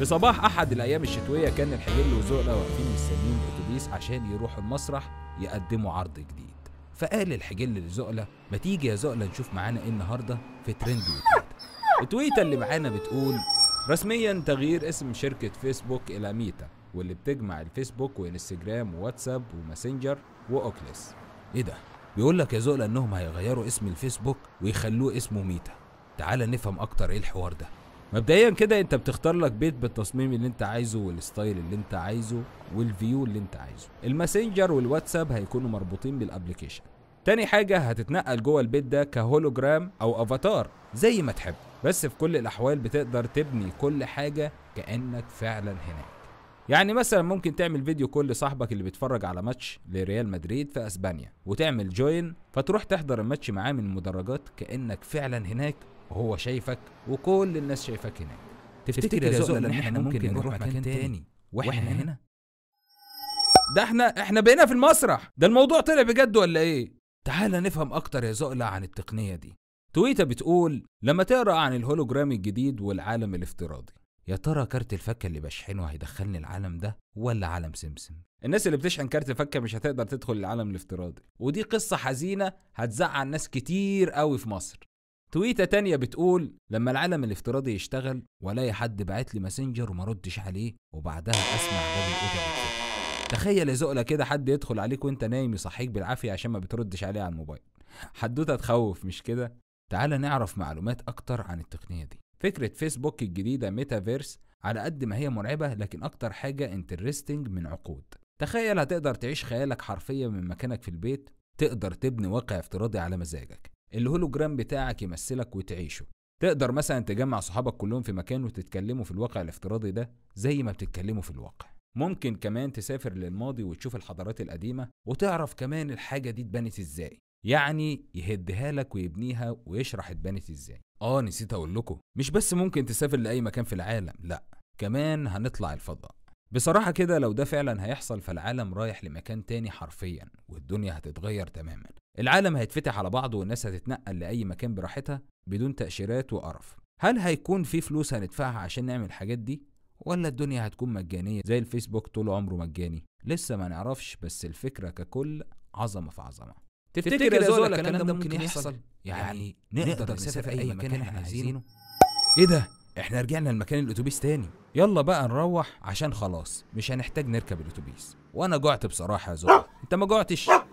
في صباح أحد الأيام الشتوية كان الحجل وزقلة واقفين مستنيين الأتوبيس عشان يروحوا المسرح يقدموا عرض جديد فقال الحجل لزقلة ما تيجي يا زقلة نشوف معانا إيه النهاردة في ترند وتويتا التويتة اللي معانا بتقول رسميا تغيير اسم شركة فيسبوك إلى ميتا واللي بتجمع الفيسبوك وانستجرام وواتساب وماسنجر واوكليس إيه ده؟ بيقول لك يا زقلة إنهم هيغيروا اسم الفيسبوك ويخلوه اسمه ميتا تعال نفهم أكتر إيه الحوار ده مبدئيا كده انت بتختار لك بيت بالتصميم اللي انت عايزه والستايل اللي انت عايزه والفيو اللي انت عايزه الماسنجر والواتساب هيكونوا مربوطين بالابليكيشن تاني حاجة هتتنقل جوه البيت ده كهولوجرام أو أفاتار زي ما تحب بس في كل الأحوال بتقدر تبني كل حاجة كأنك فعلا هناك يعني مثلا ممكن تعمل فيديو كل صاحبك اللي بيتفرج على ماتش لريال مدريد في اسبانيا وتعمل جوين فتروح تحضر الماتش معاه من المدرجات كانك فعلا هناك وهو شايفك وكل الناس شايفك هناك تفتكر يا زول ان احنا ممكن نروح مكان تاني واحنا هنا ده احنا احنا بقينا في المسرح ده الموضوع طلع بجد ولا ايه تعال نفهم اكتر يا زقلة عن التقنية دي تويتا بتقول لما تقرا عن الهولوجرام الجديد والعالم الافتراضي يا ترى كارت الفكه اللي بشحنه هيدخلني العالم ده ولا عالم سمسم الناس اللي بتشحن كارت فكه مش هتقدر تدخل العالم الافتراضي ودي قصه حزينه هتزعل ناس كتير قوي في مصر تويتة تانية بتقول لما العالم الافتراضي يشتغل ولاقي حد بعت لي ماسنجر وما ردش عليه وبعدها اسمع باب الاوضه تخيل يا زقله كده حد يدخل عليك وانت نايم يصحيك بالعافية عشان ما بتردش عليه على الموبايل حدوتة تخوف مش كده تعال نعرف معلومات أكتر عن التقنية دي فكرة فيسبوك الجديدة ميتافيرس على قد ما هي مرعبة لكن أكتر حاجة انترستنج من عقود تخيل هتقدر تعيش خيالك حرفيا من مكانك في البيت تقدر تبني واقع افتراضي على مزاجك الهولوجرام بتاعك يمثلك وتعيشه تقدر مثلا تجمع صحابك كلهم في مكان وتتكلموا في الواقع الافتراضي ده زي ما بتتكلموا في الواقع ممكن كمان تسافر للماضي وتشوف الحضارات القديمة وتعرف كمان الحاجة دي اتبنت ازاي يعني يهدها لك ويبنيها ويشرح اتبنت ازاي اه نسيت اقول لكم مش بس ممكن تسافر لاي مكان في العالم لا كمان هنطلع الفضاء بصراحة كده لو ده فعلا هيحصل فالعالم رايح لمكان تاني حرفيا والدنيا هتتغير تماما العالم هيتفتح على بعضه والناس هتتنقل لأي مكان براحتها بدون تأشيرات وقرف هل هيكون في فلوس هندفعها عشان نعمل الحاجات دي ولا الدنيا هتكون مجانية زي الفيسبوك طول عمره مجاني لسه ما نعرفش بس الفكرة ككل عظمة في عظمة تفتكر يا زولا الكلام ده ممكن يحصل يعني, يعني نقدر نسافر أي مكان احنا عايزينه ايه ده احنا رجعنا لمكان الاتوبيس تاني يلا بقى نروح عشان خلاص مش هنحتاج نركب الاتوبيس وانا جعت بصراحه يا زهر انت ما جعتش